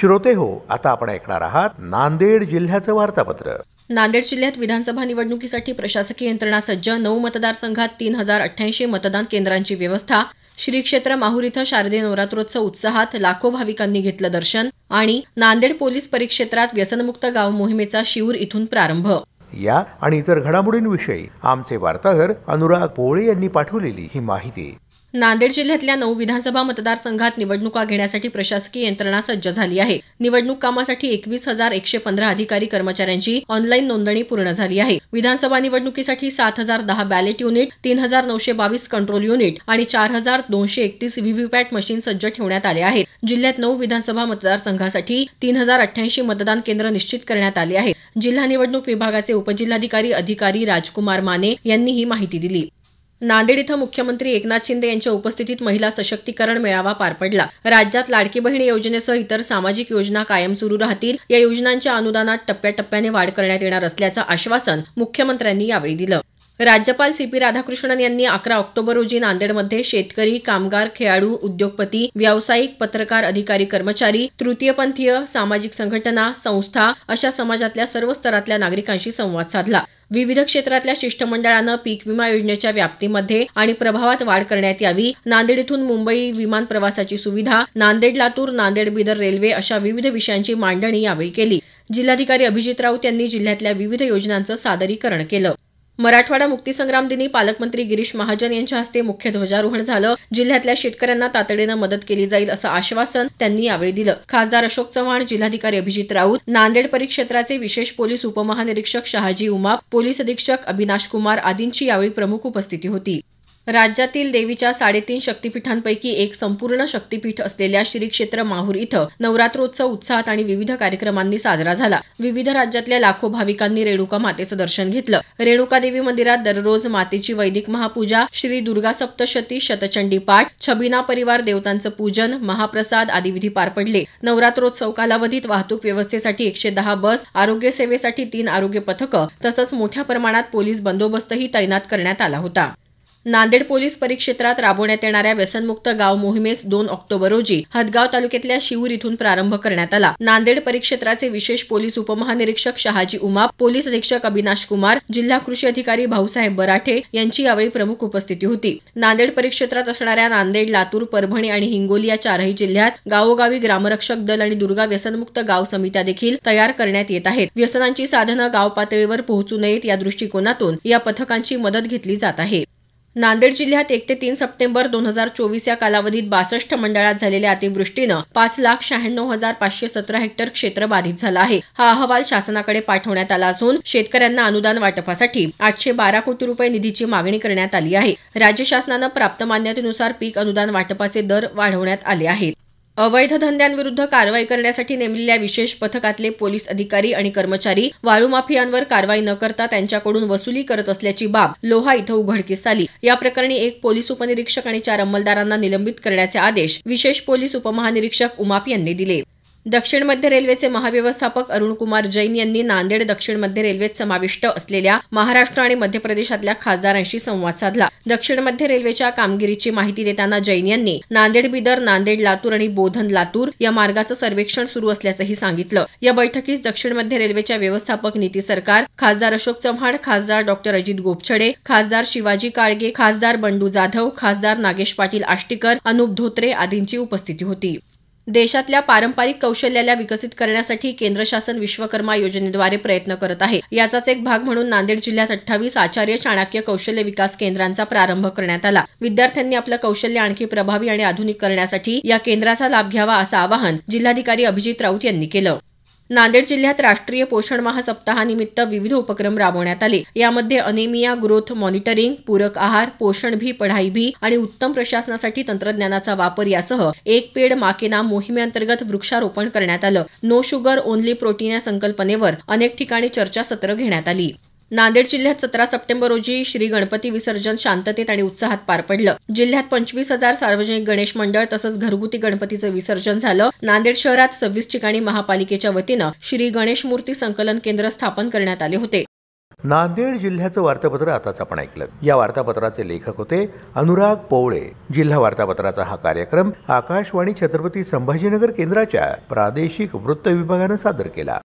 श्रोते हो आता आपण ऐकणार आहात नांदेड जिल्ह्याचं वार्तापत्र नांदेड जिल्ह्यात विधानसभा निवडणुकीसाठी प्रशासकीय यंत्रणा सज्ज नऊ मतदारसंघात तीन हजार अठ्ठ्याऐंशी मतदान केंद्रांची व्यवस्था श्री क्षेत्र माहूर इथं शारदीय नवरात्रोत्सव उत्साहात लाखो भाविकांनी घेतलं दर्शन आणि नांदेड पोलीस परिक्षेत्रात व्यसनमुक्त गाव मोहिमेचा शिऊर इथून प्रारंभ या आणि इतर घडामोडींविषयी आमचे वार्ताहर अनुराग पोळे यांनी पाठवलेली ही माहिती नांदेड जिल्ह्यातल्या नऊ विधानसभा मतदारसंघात निवडणुका घेण्यासाठी प्रशासकीय यंत्रणा सज्ज झाली आहे निवडणूक कामासाठी एकवीस हजार एकशे पंधरा अधिकारी कर्मचाऱ्यांची ऑनलाईन नोंदणी पूर्ण झाली आहे विधानसभा निवडणुकीसाठी सात हजार दहा बॅलेट युनिट तीन हजार नऊशे बावीस कंट्रोल युनिट आणि चार हजार दोनशे एकतीस व्हीव्हीपॅट मशीन सज्ज ठेवण्यात आले आहेत जिल्ह्यात नऊ विधानसभा मतदारसंघासाठी तीन हजार अठ्ठ्याऐंशी मतदान केंद्र निश्चित करण्यात आले आहे जिल्हा निवडणूक विभागाचे उपजिल्हाधिकारी अधिकारी राजकुमार माने यांनी ही माहिती दिली नांदेड इथं मुख्यमंत्री एकनाथ शिंदे यांच्या उपस्थितीत महिला सशक्तीकरण मेळावा पार पडला राज्यात लाडकी बहीण योजनेसह इतर सामाजिक योजना कायम सुरू राहतील या योजनांच्या अनुदानात टप्प्याटप्प्याने वाढ करण्यात येणार असल्याचं आश्वासन मुख्यमंत्र्यांनी यावेळी दिलं राज्यपाल सी पी राधाकृष्णन यांनी अकरा ऑक्टोबर रोजी नांदेडमध्ये शेतकरी कामगार खेळाडू उद्योगपती व्यावसायिक पत्रकार अधिकारी कर्मचारी तृतीयपंथीय सामाजिक संघटना संस्था अशा समाजातल्या सर्व स्तरातल्या नागरिकांशी संवाद साधला विविध क्षेत्रातल्या शिष्टमंडळानं पीक विमा योजनेच्या व्याप्तीमध्ये आणि प्रभावात वाढ करण्यात यावी नांदेड इथून मुंबई विमान प्रवासाची सुविधा नांदेड लातूर नांदेड बिदर रेल्वे अशा विविध विषयांची मांडणी यावेळी केली जिल्हाधिकारी अभिजित राऊत यांनी जिल्ह्यातल्या विविध योजनांचं सादरीकरण केलं मराठवाडा मुक्तीसंग्राम दिनी पालकमंत्री गिरीश महाजन यांच्या हस्ते मुख्य ध्वजारोहण झालं जिल्ह्यातल्या शेतकऱ्यांना तातडीनं मदत केली जाईल असं आश्वासन त्यांनी यावेळी दिलं खासदार अशोक चव्हाण जिल्हाधिकारी अभिजित राऊत नांदेड परिक्षेत्राचे विशेष पोलीस उपमहानिरीक्षक शहाजी उमाप पोलीस अधीक्षक अविनाश कुमार आदींची यावेळी प्रमुख उपस्थिती होती राज्यातील देवीच्या साडेतीन शक्तीपीठांपैकी एक संपूर्ण शक्तीपीठ असलेल्या श्री क्षेत्र माहूर इथं नवरात्रोत्सव उत्साहात आणि विविध कार्यक्रमांनी साजरा झाला विविध राज्यातल्या लाखो भाविकांनी रेणुका मातेचं दर्शन घेतलं रेणुका देवी मंदिरात दररोज मातेची वैदिक महापूजा श्री दुर्गा सप्तशती शतचंडी पाठ छबिना परिवार देवतांचं पूजन महाप्रसाद आदी विधी पार पडले नवरात्रोत्सव कालावधीत वाहतूक व्यवस्थेसाठी एकशे दहा बस आरोग्य सेवेसाठी तीन आरोग्य पथकं तसंच मोठ्या प्रमाणात पोलीस बंदोबस्तही तैनात करण्यात आला होता नांदेड पोलीस परिक्षेत्रात राबवण्यात येणाऱ्या व्यसनमुक्त गाव मोहिमेस दोन ऑक्टोबर रोजी हदगाव तालुक्यातल्या शिवूर इथून प्रारंभ करण्यात आला नांदेड परिक्षेत्राचे विशेष पोलीस उपमहानिरीक्षक शहाजी उमाप पोलीस अधीक्षक अविनाश कुमार जिल्हा कृषी अधिकारी भाऊसाहेब बराठे यांची यावेळी प्रमुख उपस्थिती होती नांदेड परिक्षेत्रात असणाऱ्या नांदेड लातूर परभणी आणि हिंगोली या चारही जिल्ह्यात गावोगावी ग्रामरक्षक दल आणि दुर्गा व्यसनमुक्त गाव समित्या देखील तयार करण्यात येत आहेत व्यसनांची साधनं गाव पातळीवर पोहोचू नयेत या दृष्टिकोनातून या पथकांची मदत घेतली जात आहे नांदेड जिल्ह्यात एक ते तीन सप्टेंबर दोन हजार चोवीस या कालावधीत बासष्ट मंडळात झालेल्या अतिवृष्टीनं पाच लाख शहाण्णव हजार पाचशे सतरा हेक्टर क्षेत्र बाधित झालं आहे हा अहवाल शासनाकडे पाठवण्यात आला असून शेतकऱ्यांना अनुदान वाटपासाठी आठशे बारा कोटी रुपये निधीची मागणी करण्यात आली आहे राज्य शासनानं प्राप्त मान्यतेनुसार पीक अनुदान वाटपाचे दर वाढवण्यात आले आहेत अवैध धंद्यांविरुद्ध कारवाई करण्यासाठी नेमलेल्या विशेष पथकातले पोलीस अधिकारी आणि कर्मचारी वाळू माफियांवर कारवाई न करता त्यांच्याकडून वसुली करत असल्याची बाब लोहा इथं उघडकीस आली या प्रकरणी एक पोलीस उपनिरीक्षक आणि चार अंमलदारांना निलंबित करण्याचे आदेश विशेष पोलीस उपमहानिरीक्षक उमाप यांनी दिले दक्षिण मध्य रेल्वेचे महाव्यवस्थापक अरुण कुमार जैन यांनी नांदेड दक्षिण मध्य रेल्वेत समाविष्ट असलेल्या महाराष्ट्र आणि मध्य प्रदेशातल्या खासदारांशी संवाद साधला दक्षिण मध्य रेल्वेच्या कामगिरीची माहिती देताना जैन यांनी नांदेड बिदर नांदेड लातूर आणि बोधन लातूर या मार्गाचं सर्वेक्षण सुरू असल्याचंही सांगितलं या बैठकीस दक्षिण मध्य रेल्वेच्या व्यवस्थापक नीती सरकार खासदार अशोक चव्हाण खासदार डॉक्टर अजित गोपछडे खासदार शिवाजी काळगे खासदार बंडू जाधव खासदार नागेश पाटील आष्टीकर अनुप धोत्रे आदींची उपस्थिती होती देशातल्या पारंपरिक कौशल्याला विकसित करण्यासाठी केंद्र शासन विश्वकर्मा योजनेद्वारे प्रयत्न करत आहे याचाच एक भाग म्हणून नांदेड जिल्ह्यात अठ्ठावीस आचार्य चाणक्य कौशल्य विकास केंद्रांचा प्रारंभ करण्यात आला विद्यार्थ्यांनी आपलं कौशल्य आणखी प्रभावी आणि आधुनिक करण्यासाठी या केंद्राचा लाभ घ्यावा असं आवाहन जिल्हाधिकारी अभिजित राऊत यांनी केलं नांदेड जिल्ह्यात राष्ट्रीय पोषण माह सप्ताहानिमित्त विविध उपक्रम राबवण्यात आले यामध्ये अनेमिया ग्रोथ मॉनिटरिंग पूरक आहार पोषण भी पढाई भी आणि उत्तम प्रशासनासाठी तंत्रज्ञानाचा वापर यासह एक पेड माकेना मोहिमेअंतर्गत वृक्षारोपण करण्यात आलं नो शुगर ओनली प्रोटीन या संकल्पनेवर अनेक ठिकाणी चर्चासत्र घेण्यात आली नांदेड जिल्ह्यात सतरा सप्टेंबर रोजी श्री गणपती विसर्जन शांततेत आणि उत्साहात पार पडलं जिल्ह्यात पंचवीस हजार सार्वजनिक गणेश मंडळ तसंच घरगुती गणपतीचं विसर्जन झालं नांदेड शहरात सव्वीस ठिकाणी महापालिकेच्या वतीनं श्री गणेश मूर्ती संकलन केंद्र स्थापन करण्यात आले होते नांदेड जिल्ह्याचं वार्तापत्र आताच आपण ऐकलं या वार्तापत्राचे लेखक होते अनुराग पोवळे जिल्हा वार्तापत्राचा हा कार्यक्रम आकाशवाणी छत्रपती संभाजीनगर केंद्राच्या प्रादेशिक वृत्त विभागानं सादर केला